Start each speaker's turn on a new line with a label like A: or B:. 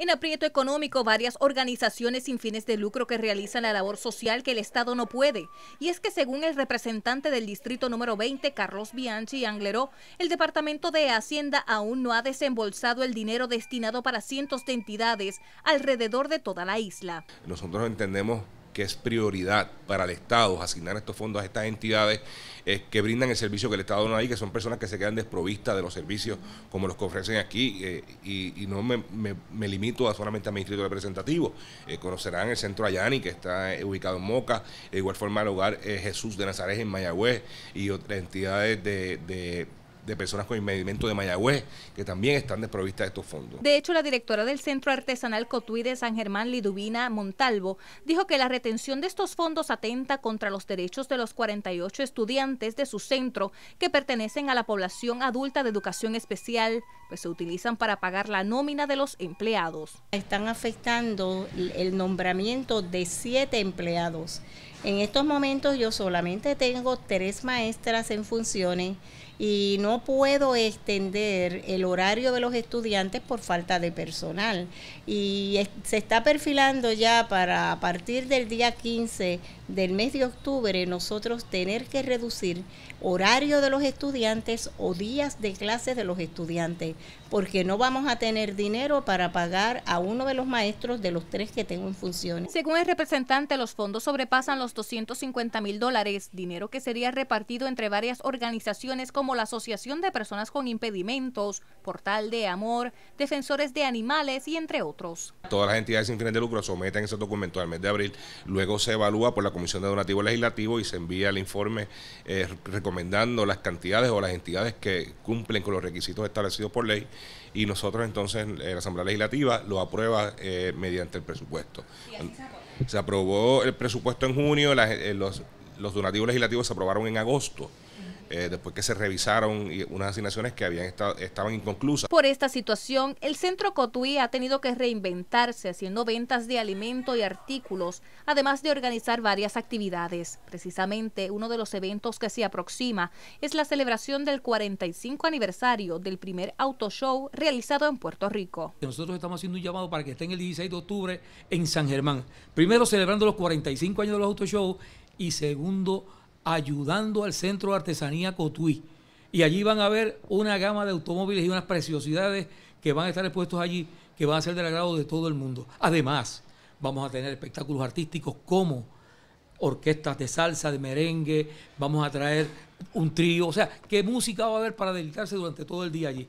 A: En aprieto económico, varias organizaciones sin fines de lucro que realizan la labor social que el Estado no puede. Y es que según el representante del distrito número 20, Carlos Bianchi Angleró, el Departamento de Hacienda aún no ha desembolsado el dinero destinado para cientos de entidades alrededor de toda la isla.
B: Nosotros entendemos que es prioridad para el Estado asignar estos fondos a estas entidades que brindan el servicio que el Estado no hay, que son personas que se quedan desprovistas de los servicios como los que ofrecen aquí, eh, y, no me, limito solamente a mi distrito representativo. Eh, conocerán el centro Ayani, que está eh, ubicado en Moca, de igual forma el hogar Jesús de Nazaret en Mayagüez y otras entidades de de personas con impedimento de Mayagüez, que también están desprovistas de estos fondos.
A: De hecho, la directora del Centro Artesanal Cotuí de San Germán, Liduvina Montalvo, dijo que la retención de estos fondos atenta contra los derechos de los 48 estudiantes de su centro que pertenecen a la población adulta de educación especial, pues se utilizan para pagar la nómina de los empleados. Están afectando el nombramiento de siete
C: empleados en estos momentos yo solamente tengo tres maestras en funciones y no puedo extender el horario de los estudiantes por falta de personal. Y se está perfilando ya para a partir del día 15 del mes de octubre nosotros tener que reducir horario de los estudiantes o días de clases de los estudiantes, porque no vamos a tener dinero
A: para pagar a uno de los maestros de los tres que tengo en funciones. Según el representante, los fondos sobrepasan los 250 mil dólares, dinero que sería repartido entre varias organizaciones como la Asociación de Personas con Impedimentos, Portal de Amor, Defensores de Animales y entre otros.
B: Todas las entidades sin fines de lucro someten ese documento al mes de abril, luego se evalúa por la Comisión de Donativo Legislativo y se envía el informe eh, recomendando las cantidades o las entidades que cumplen con los requisitos establecidos por ley y nosotros entonces eh, la Asamblea Legislativa lo aprueba eh, mediante el presupuesto. Se aprobó el presupuesto en junio. Eh, los, los donativos legislativos se aprobaron en agosto. Eh, después que se revisaron unas asignaciones que habían estado, estaban inconclusas.
A: Por esta situación, el centro Cotuí ha tenido que reinventarse haciendo ventas de alimento y artículos, además de organizar varias actividades. Precisamente uno de los eventos que se aproxima es la celebración del 45 aniversario del primer auto show realizado en Puerto Rico.
D: Nosotros estamos haciendo un llamado para que estén el 16 de octubre en San Germán. Primero celebrando los 45 años de los auto show y segundo ayudando al Centro de Artesanía Cotuí. Y allí van a ver una gama de automóviles y unas preciosidades que van a estar expuestos allí, que van a ser del agrado de todo el mundo. Además, vamos a tener espectáculos artísticos como orquestas de salsa, de merengue, vamos a traer un trío, o sea, qué música va a haber para dedicarse durante todo el día allí.